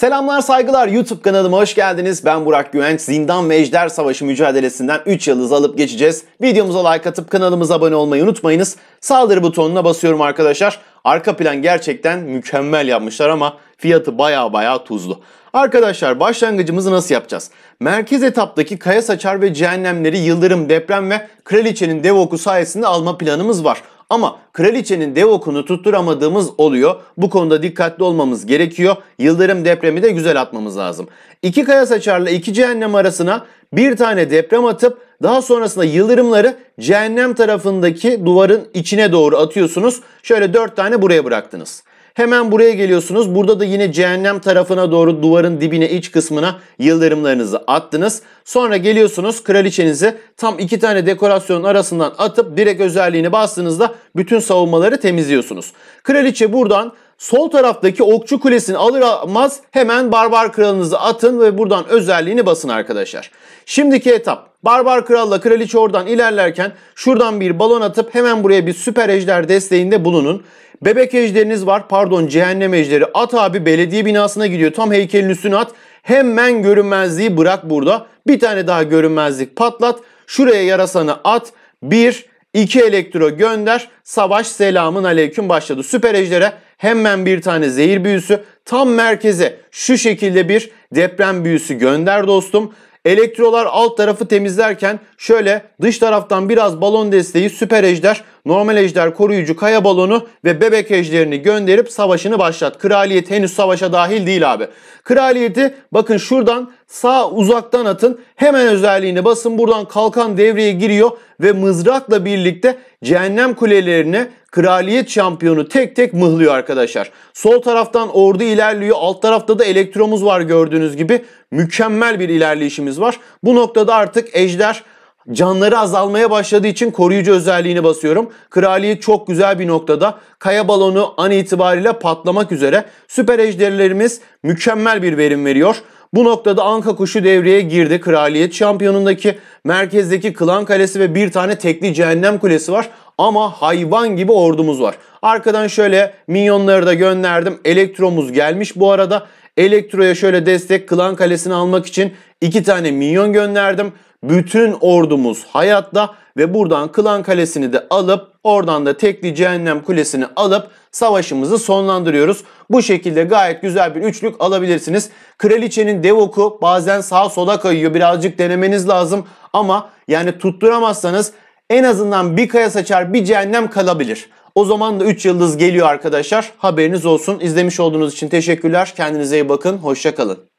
Selamlar saygılar YouTube kanalıma hoş geldiniz. Ben Burak Güvenç. Zindan ve Ejder Savaşı mücadelesinden 3 yıldız alıp geçeceğiz. Videomuza like atıp kanalımıza abone olmayı unutmayınız. Saldırı butonuna basıyorum arkadaşlar. Arka plan gerçekten mükemmel yapmışlar ama fiyatı baya baya tuzlu. Arkadaşlar başlangıcımızı nasıl yapacağız? Merkez etaptaki kaya saçar ve cehennemleri yıldırım, deprem ve kraliçenin devoku sayesinde alma planımız var. Ama kraliçenin dev okunu tutturamadığımız oluyor. Bu konuda dikkatli olmamız gerekiyor. Yıldırım depremi de güzel atmamız lazım. İki kaya saçarla iki cehennem arasına bir tane deprem atıp daha sonrasında yıldırımları cehennem tarafındaki duvarın içine doğru atıyorsunuz. Şöyle dört tane buraya bıraktınız. Hemen buraya geliyorsunuz. Burada da yine cehennem tarafına doğru duvarın dibine iç kısmına yıldırımlarınızı attınız. Sonra geliyorsunuz kraliçenizi tam iki tane dekorasyonun arasından atıp direkt özelliğini bastığınızda bütün savunmaları temizliyorsunuz. Kraliçe buradan Sol taraftaki okçu kulesini alır almaz hemen barbar kralınızı atın ve buradan özelliğini basın arkadaşlar. Şimdiki etap. Barbar Kral'la Kraliçe oradan ilerlerken şuradan bir balon atıp hemen buraya bir süper ejder desteğinde bulunun. Bebek ejderiniz var pardon cehennem ejderi at abi belediye binasına gidiyor tam heykelin üstüne at. Hemen görünmezliği bırak burada bir tane daha görünmezlik patlat şuraya yarasanı at. 1 2 elektro gönder. Savaş selamın aleyküm başladı. Süper ejderha hemen bir tane zehir büyüsü tam merkeze şu şekilde bir deprem büyüsü gönder dostum. Elektrolar alt tarafı temizlerken şöyle dış taraftan biraz balon desteği süper ejder, normal ejder koruyucu kaya balonu ve bebek ejderini gönderip savaşını başlat. Kraliyet henüz savaşa dahil değil abi. Kraliyeti bakın şuradan sağ uzaktan atın. Hemen özelliğini basın. Buradan kalkan devreye giriyor ve mızrakla birlikte cehennem kulelerine Kraliyet şampiyonu tek tek mıhlıyor arkadaşlar. Sol taraftan ordu ilerliyor. Alt tarafta da elektromuz var gördüğünüz gibi. Mükemmel bir ilerleyişimiz var. Bu noktada artık ejder Canları azalmaya başladığı için koruyucu özelliğini basıyorum. Kraliyet çok güzel bir noktada. Kaya balonu an itibariyle patlamak üzere. Süper ejderlerimiz mükemmel bir verim veriyor. Bu noktada Anka kuşu devreye girdi. Kraliyet şampiyonundaki merkezdeki klan kalesi ve bir tane tekli cehennem kulesi var ama hayvan gibi ordumuz var. Arkadan şöyle minyonları da gönderdim. Elektromuz gelmiş bu arada. Elektro'ya şöyle destek Klan Kalesi'ni almak için iki tane minyon gönderdim. Bütün ordumuz hayatta ve buradan Klan Kalesi'ni de alıp oradan da tekli Cehennem Kulesi'ni alıp savaşımızı sonlandırıyoruz. Bu şekilde gayet güzel bir üçlük alabilirsiniz. Kraliçenin devoku bazen sağa sola kayıyor birazcık denemeniz lazım ama yani tutturamazsanız en azından bir kaya saçar bir cehennem kalabilir. O zaman da 3 yıldız geliyor arkadaşlar. Haberiniz olsun. İzlemiş olduğunuz için teşekkürler. Kendinize iyi bakın. Hoşçakalın.